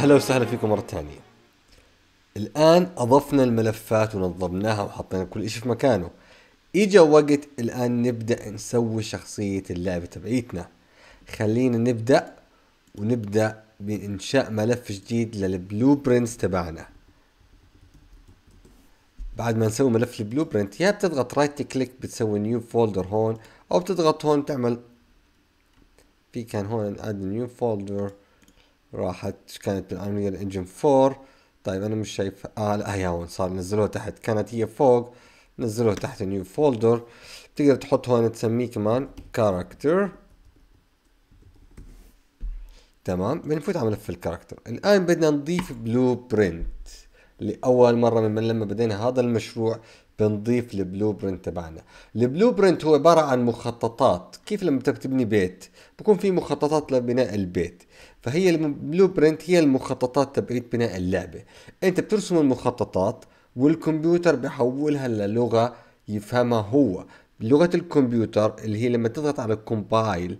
أهلا وسهلا فيكم مرة ثانية الآن أضفنا الملفات ونظمناها وحطينا كل إشي في مكانه اجى وقت الآن نبدأ نسوي شخصية اللعبة تبعيتنا خلينا نبدأ ونبدأ بإنشاء ملف جديد للبلو برينتس تبعنا بعد ما نسوي ملف البلو برينت يا بتضغط رايت كليك بتسوي نيو فولدر هون أو بتضغط هون بتعمل في كان هون اد نيو فولدر راحت كانت بالانريل انجن 4 طيب انا مش شايف اه لا هي هون صار نزلوه تحت كانت هي فوق نزلوه تحت نيو فولدر بتقدر تحط هون تسميه كمان كاركتر تمام بنفوت على ملف الكاركتر الان بدنا نضيف بلو برنت لاول مره من لما بدينا هذا المشروع بنضيف البلو برنت تبعنا البلو برنت هو عبارة عن مخططات كيف لما تبني بيت بكون في مخططات لبناء البيت فهي البلو برنت هي المخططات تبعيد بناء اللعبة انت بترسم المخططات والكمبيوتر بحولها للغة يفهمها هو لغة الكمبيوتر اللي هي لما تضغط على الكومبايل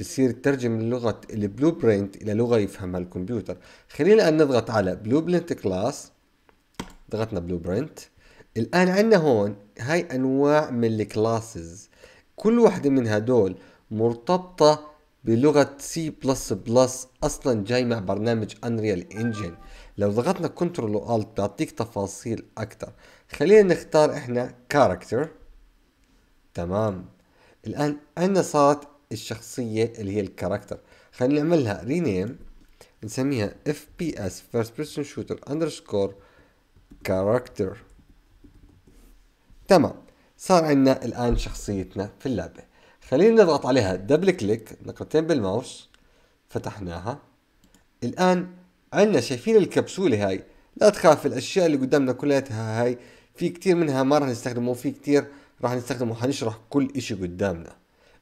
بصير تترجم لغة البلو برنت إلى لغة يفهمها الكمبيوتر خلينا الآن نضغط على بلو برنت كلاس ضغطنا بلو برنت الآن عندنا هون هاي أنواع من الكلاسز كل واحدة من هدول مرتبطة بلغة C++ أصلا جاي مع برنامج Unreal Engine لو ضغطنا و Alt بيعطيك تفاصيل أكتر خلينا نختار إحنا Character تمام الآن عندنا صارت الشخصية اللي هي الكاركتر خلينا نعملها رينيم نسميها FPS First Person Shooter Underscore Character تمام صار عندنا الآن شخصيتنا في اللعبة خلينا نضغط عليها دبل كليك نقطتين بالماوس فتحناها الآن عندنا شايفين الكبسولة هاي لا تخاف الأشياء اللي قدامنا كلها هاي في كثير منها ما راح نستخدمه وفي كثير راح نستخدمه حنشرح كل إشي قدامنا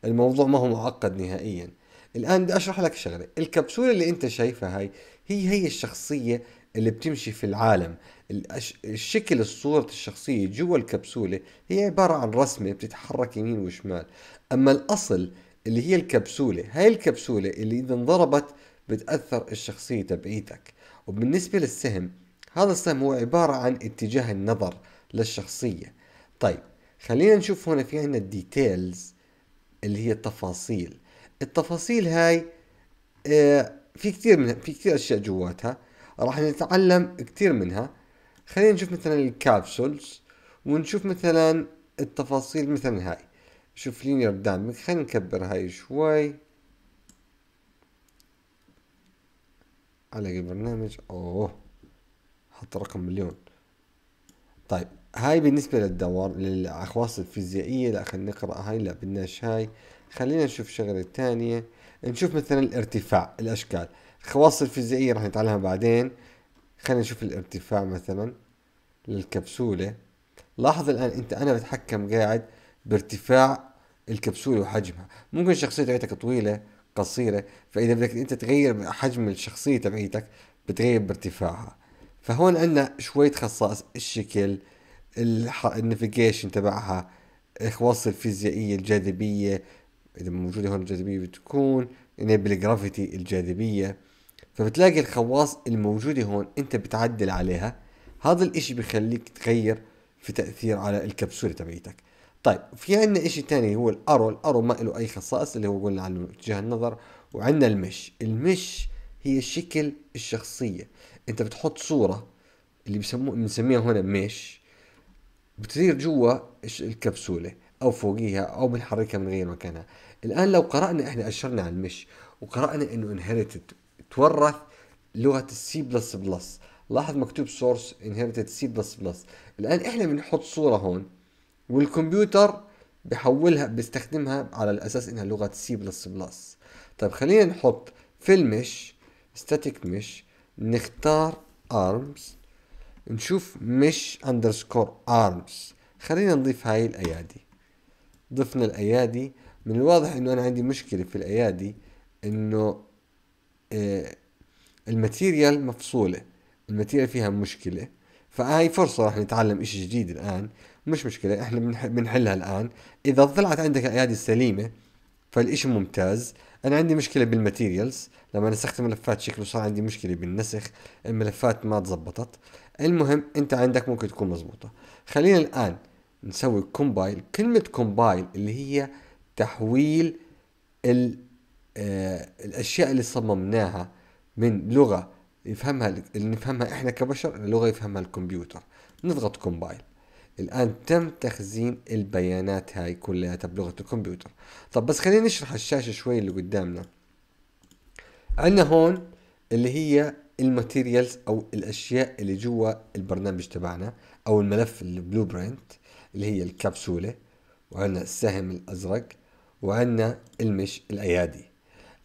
الموضوع ما هو معقد نهائيا الآن بدي أشرح لك شغلة الكبسولة اللي أنت شايفها هاي هي هي الشخصية اللي بتمشي في العالم الشكل الصورة الشخصية جوا الكبسولة هي عبارة عن رسمة بتتحرك يمين وشمال أما الأصل اللي هي الكبسولة هاي الكبسولة اللي إذا انضربت بتأثر الشخصية تبعيتك وبالنسبة للسهم هذا السهم هو عبارة عن اتجاه النظر للشخصية طيب خلينا نشوف هنا في عنا الديتيلز اللي هي التفاصيل التفاصيل هاي آه، في كثير من في كثير اشياء جواتها راح نتعلم كثير منها خلينا نشوف مثلا الكابسولز ونشوف مثلا التفاصيل مثلا هاي شوف لينير دامك خلينا نكبر هاي شوي على البرنامج اوه حط رقم مليون طيب هاي بالنسبة للدوار للأخواص الفيزيائية لا خلينا نقرأ هاي لا بدناش هاي خلينا نشوف شغلة تانية نشوف مثلا الارتفاع الأشكال خواص الفيزيائية راح نتعلمها بعدين خلينا نشوف الارتفاع مثلا للكبسولة لاحظ الآن أنت أنا بتحكم قاعد بارتفاع الكبسولة وحجمها ممكن الشخصية تبعتك طويلة قصيرة فإذا بدك أنت تغير حجم الشخصية تبعيتك بتغير بارتفاعها فهون عندنا شوية خصائص الشكل النافيجيشن تبعها الخواص الفيزيائية الجاذبية إذا موجودة هون الجاذبية بتكون انيبل جرافيتي الجاذبية فبتلاقي الخواص الموجودة هون انت بتعدل عليها هذا الاشي بخليك تغير في تأثير على الكبسولة تبعيتك طيب في عندنا اشي تاني هو الارو الارو ما له اي خصائص اللي هو قلنا عنه اتجاه النظر وعندنا المش المش هي شكل الشخصية انت بتحط صورة اللي بسموه بنسميها هنا مش بتصير جوا الكبسولة او فوقيها او بنحركها من غير مكانها الان لو قرأنا احنا اشرنا على المش وقرأنا انه انهرتد تورث لغه السي بلس بلس لاحظ مكتوب سورس انهرتد سي بلس بلس الان احنا بنحط صوره هون والكمبيوتر بحولها بيستخدمها على الاساس انها لغه سي بلس بلس طيب خلينا نحط في المش ستاتيك مش نختار ارمز نشوف مش اندرسكور ارمز خلينا نضيف هاي الايادي ضفنا الايادي من الواضح انه انا عندي مشكله في الايادي انه آه، الماتيريال مفصولة الماتيريال فيها مشكلة فهاي فرصة راح نتعلم اشي جديد الآن مش مشكلة احنا بنحلها الآن إذا طلعت عندك الأيادي السليمة فالإشي ممتاز أنا عندي مشكلة بالماتيريالز لما نسخت ملفات شكله صار عندي مشكلة بالنسخ الملفات ما تزبطت المهم أنت عندك ممكن تكون مزبوطة خلينا الآن نسوي كومبايل كلمة كومبايل اللي هي تحويل ال آه، الاشياء اللي صممناها من لغه يفهمها اللي نفهمها احنا كبشر لغه يفهمها الكمبيوتر نضغط كومبايل الان تم تخزين البيانات هاي كلها بلغه الكمبيوتر طب بس خلينا نشرح الشاشه شوي اللي قدامنا عندنا هون اللي هي الماتيريالز او الاشياء اللي جوا البرنامج تبعنا او الملف البلو برينت اللي هي الكبسوله وعندنا السهم الازرق وعندنا المش الايادي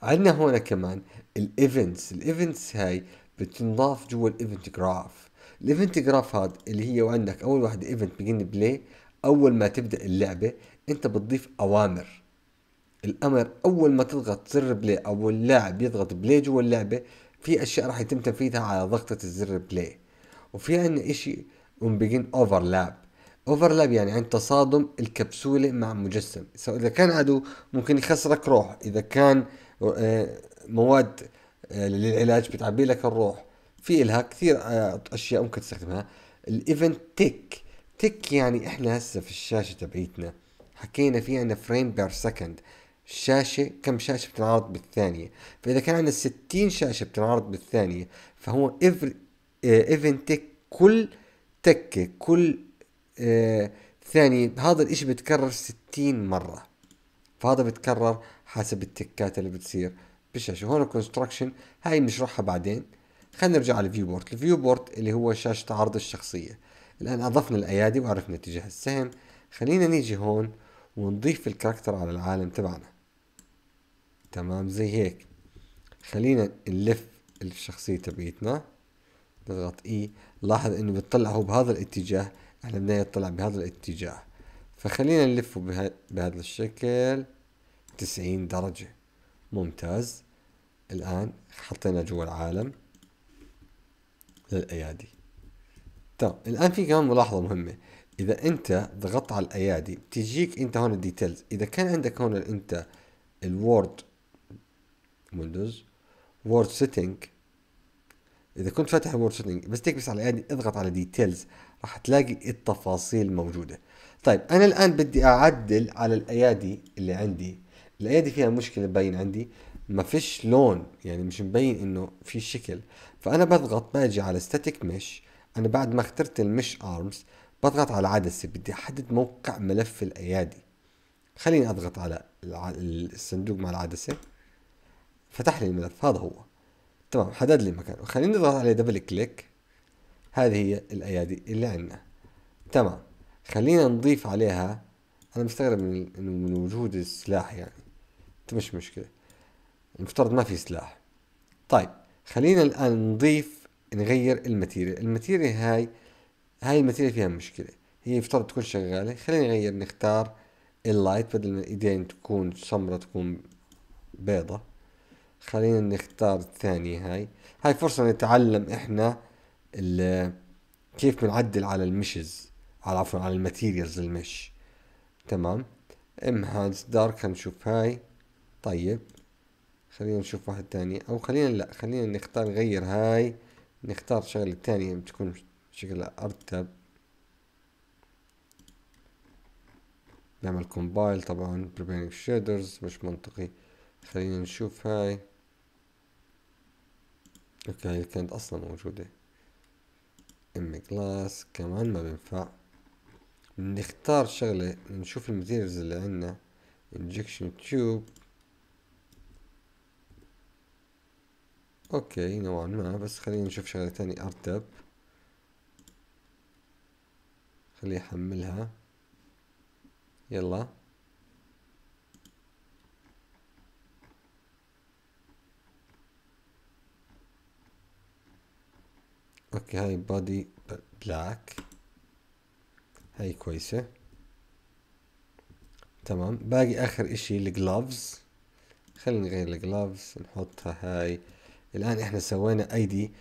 عندنا هون كمان الايفنتس الايفنتس هاي بتنضاف جوا الايفنت جراف الايفنت جراف هاد اللي هي عندك اول واحد ايفنت بيجن بلاي اول ما تبدا اللعبه انت بتضيف اوامر الامر اول ما تضغط زر بلاي او اللاعب يضغط بلاي جوا اللعبه في اشياء راح يتم تنفيذها على ضغطه الزر بلاي وفي عندنا اشي بيجن اوفرلاب اوفرلاب يعني عند تصادم الكبسوله مع مجسم اذا كان عدو ممكن يخسرك روح اذا كان آه، مواد آه، للعلاج بتعبي لك الروح في لها كثير آه، اشياء ممكن تستخدمها الايفنت تيك تيك يعني احنا هسه في الشاشه تبعيتنا حكينا في عندنا فريم بير سكند الشاشة كم شاشة بتنعرض بالثانية فإذا كان عندنا 60 شاشة بتنعرض بالثانية فهو ايفن تك كل تكة كل ثانية هذا الاشي بتكرر 60 مرة فهذا بتكرر حسب التكات اللي بتصير بالشاشه هون الكونستراكشن هاي بنشرحها بعدين خلينا نرجع على الفيو بورت الفيو بورت اللي هو شاشه عرض الشخصيه الان اضفنا الايادي وعرفنا اتجاه السهم خلينا نيجي هون ونضيف الكاركتر على العالم تبعنا تمام زي هيك خلينا نلف الشخصية تبعيتنا نضغط اي e. لاحظ انه بتطلع هو بهذا الاتجاه احنا يعني بدنا يطلع بهذا الاتجاه فخلينا نلفه بها بهذا الشكل 90 درجة ممتاز الآن حطينا جوا العالم للأيادي طب الآن في كمان ملاحظة مهمة إذا أنت ضغطت على الأيادي بتجيك أنت هون الديتيلز إذا كان عندك هون أنت الوورد ويندوز وورد سيتنج إذا كنت فاتح الوورد سيتنج بس تكبس على الأيادي اضغط على ديتيلز راح تلاقي التفاصيل موجوده طيب انا الان بدي اعدل على الايادي اللي عندي الايادي فيها مشكله باين عندي ما فيش لون يعني مش مبين انه في شكل فانا بضغط باجي على ستاتيك مش انا بعد ما اخترت المش ارمز بضغط على العدسه بدي احدد موقع ملف الايادي خليني اضغط على الصندوق مع العدسه فتح لي الملف هذا هو تمام حدد لي مكانه خليني اضغط عليه دبل كليك هذه هي الأيادي اللي عندنا تمام خلينا نضيف عليها أنا مستغرب من من وجود السلاح يعني مش مشكلة المفترض ما في سلاح طيب خلينا الآن نضيف نغير الماتيريال الماتيريال هاي هاي الماتيريال فيها مشكلة هي يفترض تكون شغالة خلينا نغير نختار اللايت بدل ما الايدين تكون سمرة تكون بيضة خلينا نختار الثانية هاي هاي فرصة نتعلم احنا كيف بنعدل على المشز على عفوا على الماتيريالز المش تمام ام هانز دارك خلينا نشوف هاي طيب خلينا نشوف واحد تاني او خلينا لا خلينا نختار نغير هاي نختار شغلة تانية بتكون شكلها ارتب نعمل كومبايل طبعا بريبيرنج شيدرز مش منطقي خلينا نشوف هاي اوكي هي كانت اصلا موجودة ام كلاس كمان ما بينفع نختار شغلة نشوف الماتيريالز اللي عندنا انجكشن تيوب اوكي نوعا ما بس خلينا نشوف شغلة تانية ارتب خليه يحملها يلا اوكي هاي بادي بلاك هاي كويسة تمام باقي اخر اشي الجلافز خلينا نغير الجلافز نحطها هاي الان احنا سوينا ايدي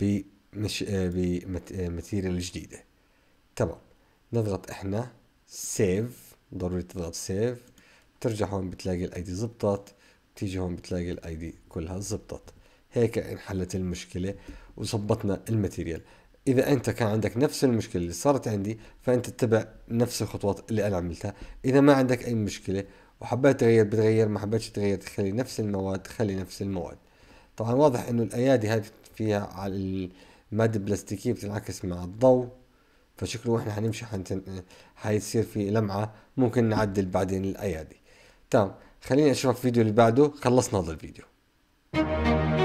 بمش بماتيريال جديدة تمام نضغط احنا سيف ضروري تضغط سيف ترجع هون بتلاقي الايدي زبطت تيجي هون بتلاقي الايدي كلها زبطت هيك انحلت المشكلة وظبطنا الماتيريال اذا انت كان عندك نفس المشكله اللي صارت عندي فانت تتبع نفس الخطوات اللي انا عملتها اذا ما عندك اي مشكله وحبيت تغير بتغير ما حبيتش تغير تخلي نفس المواد تخلي نفس المواد طبعا واضح انه الايادي هذه فيها على الماده البلاستيكيه بتنعكس مع الضوء فشكله واحنا حنمشي حنتن... حيصير في لمعه ممكن نعدل بعدين الايادي تمام خليني اشوفك الفيديو اللي بعده خلصنا هذا الفيديو